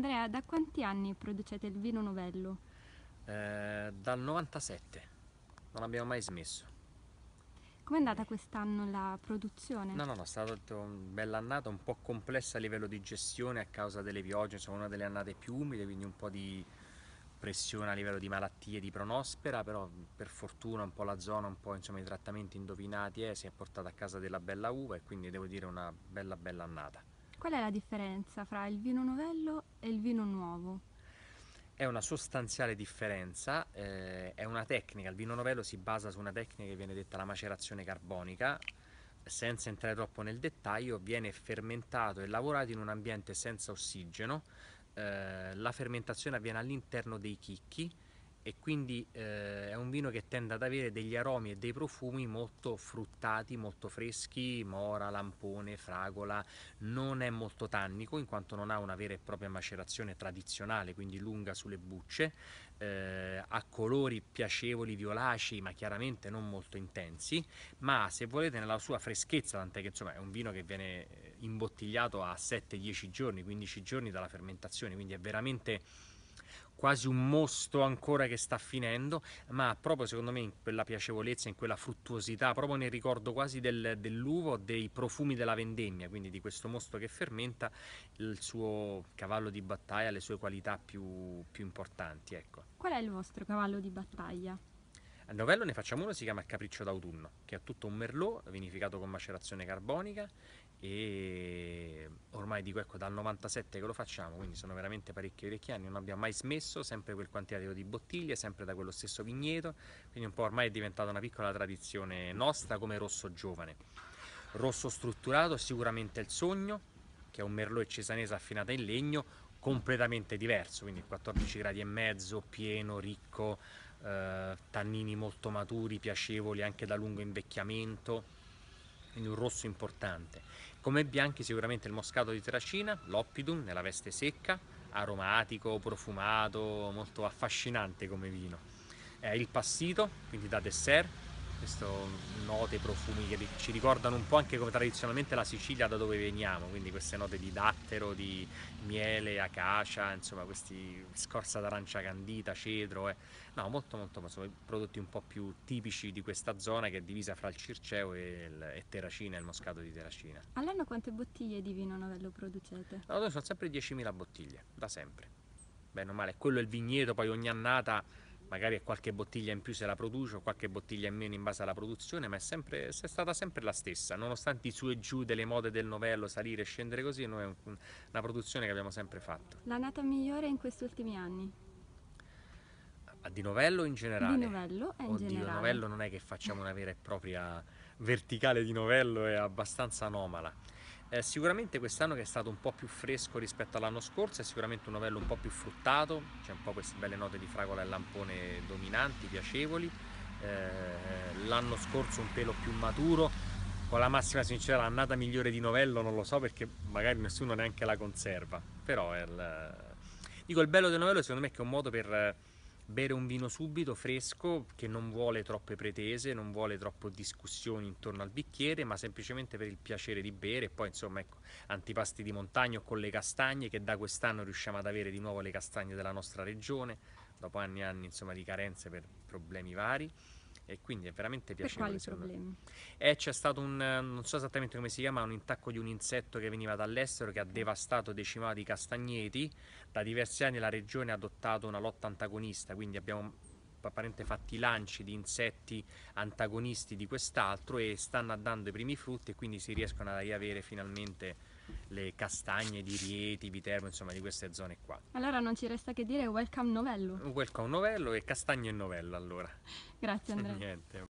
Andrea, da quanti anni producete il vino novello? Eh, dal 97, non abbiamo mai smesso. Com'è andata quest'anno la produzione? No, no, no, è stata una bella annata, un po' complessa a livello di gestione a causa delle piogge, insomma una delle annate più umide, quindi un po' di pressione a livello di malattie, di pronospera, però per fortuna un po' la zona, un po' insomma, i trattamenti indovinati eh, si è portata a casa della bella uva e quindi devo dire una bella bella annata. Qual è la differenza fra il vino novello e il vino nuovo? È una sostanziale differenza, eh, è una tecnica, il vino novello si basa su una tecnica che viene detta la macerazione carbonica, senza entrare troppo nel dettaglio, viene fermentato e lavorato in un ambiente senza ossigeno, eh, la fermentazione avviene all'interno dei chicchi, e quindi eh, è un vino che tende ad avere degli aromi e dei profumi molto fruttati, molto freschi, mora, lampone, fragola, non è molto tannico in quanto non ha una vera e propria macerazione tradizionale, quindi lunga sulle bucce, eh, ha colori piacevoli, violacei, ma chiaramente non molto intensi, ma se volete nella sua freschezza, tant'è che insomma è un vino che viene eh, imbottigliato a 7-10 giorni, 15 giorni dalla fermentazione, quindi è veramente quasi un mosto ancora che sta finendo, ma proprio secondo me in quella piacevolezza, in quella fruttuosità, proprio nel ricordo quasi del, dell'uvo, dei profumi della vendemmia, quindi di questo mosto che fermenta il suo cavallo di battaglia, le sue qualità più, più importanti. Ecco. Qual è il vostro cavallo di battaglia? Al novello ne facciamo uno, si chiama Il capriccio d'autunno, che è tutto un merlot vinificato con macerazione carbonica e ormai dico ecco dal 97 che lo facciamo, quindi sono veramente parecchi parecchi anni, non abbiamo mai smesso, sempre quel quantitativo di bottiglie, sempre da quello stesso vigneto, quindi un po' ormai è diventata una piccola tradizione nostra come rosso giovane. Rosso strutturato sicuramente è il sogno, che è un merlot e cesanese affinata in legno, completamente diverso, quindi 14 gradi e mezzo, pieno, ricco, eh, tannini molto maturi, piacevoli anche da lungo invecchiamento, quindi un rosso importante. Come bianchi sicuramente il moscato di Terracina, l'oppidum nella veste secca, aromatico, profumato, molto affascinante come vino. Eh, il passito, quindi da dessert, queste note, profumi che ci ricordano un po' anche come tradizionalmente la Sicilia da dove veniamo, quindi queste note di dattero, di miele, acacia, insomma questi scorza d'arancia candita, cedro, eh. no, molto molto, insomma, prodotti un po' più tipici di questa zona che è divisa fra il Circeo e, il, e Terracina, il moscato di Terracina. All'anno quante bottiglie di vino novello producete? No, sono sempre 10.000 bottiglie, da sempre. Bene o male, quello è il vigneto, poi ogni annata magari qualche bottiglia in più se la produce o qualche bottiglia in meno in base alla produzione, ma è, sempre, è stata sempre la stessa, nonostante i su e giù delle mode del novello, salire e scendere così, noi è una produzione che abbiamo sempre fatto. L'annata migliore in questi ultimi anni? Ah, di novello in generale? Di novello è in Oddio, generale. novello non è che facciamo una vera e propria verticale di novello, è abbastanza anomala eh, sicuramente quest'anno che è stato un po' più fresco rispetto all'anno scorso è sicuramente un novello un po' più fruttato, c'è un po' queste belle note di fragola e lampone dominanti, piacevoli, eh, l'anno scorso un pelo più maturo, con la massima sincerità l'annata migliore di novello non lo so perché magari nessuno neanche la conserva, però il... dico il bello del novello secondo me è che è un modo per bere un vino subito, fresco, che non vuole troppe pretese, non vuole troppe discussioni intorno al bicchiere, ma semplicemente per il piacere di bere. poi, insomma, ecco, antipasti di montagna con le castagne, che da quest'anno riusciamo ad avere di nuovo le castagne della nostra regione, dopo anni e anni insomma, di carenze per problemi vari e quindi è veramente piacevole. Per quali problemi? E eh, c'è stato un, non so esattamente come si chiama, un intacco di un insetto che veniva dall'estero che ha devastato, decimato i castagneti. Da diversi anni la regione ha adottato una lotta antagonista, quindi abbiamo apparente fatti lanci di insetti antagonisti di quest'altro e stanno dando i primi frutti e quindi si riescono a riavere finalmente le castagne di Rieti, Viterbo, insomma di queste zone qua. Allora non ci resta che dire welcome novello. Welcome novello e castagne e novella allora. Grazie Andrea. Niente.